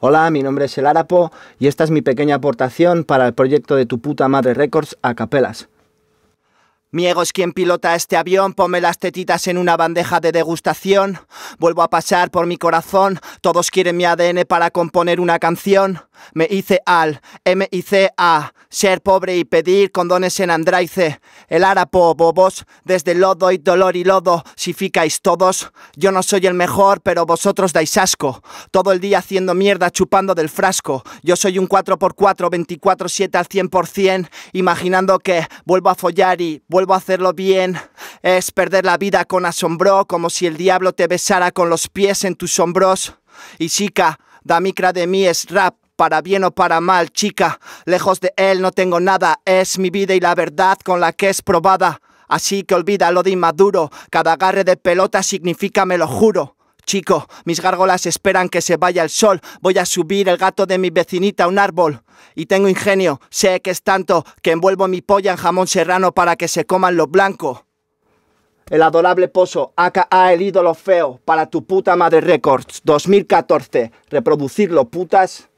Hola, mi nombre es El Arapo y esta es mi pequeña aportación para el proyecto de Tu Puta Madre Records a Capelas. Mi es quien pilota este avión, ponme las tetitas en una bandeja de degustación. Vuelvo a pasar por mi corazón, todos quieren mi ADN para componer una canción. Me hice al, M hice a, ser pobre y pedir condones en Andraice. El árapo, bobos, desde lodo y dolor y lodo, si ficáis todos. Yo no soy el mejor, pero vosotros dais asco. Todo el día haciendo mierda, chupando del frasco. Yo soy un 4x4, 24-7 al 100%, imaginando que vuelvo a follar y vuelvo a hacerlo bien. Es perder la vida con asombro, como si el diablo te besara con los pies en tus hombros. Y chica, micra de mí es rap, para bien o para mal, chica. Lejos de él no tengo nada, es mi vida y la verdad con la que es probada. Así que olvida lo de inmaduro, cada agarre de pelota significa, me lo juro. Chico, mis gárgolas esperan que se vaya el sol. Voy a subir el gato de mi vecinita a un árbol. Y tengo ingenio, sé que es tanto que envuelvo mi polla en jamón serrano para que se coman los blancos. El adorable pozo, aka el ídolo feo, para tu puta madre records, 2014. Reproducirlo, putas.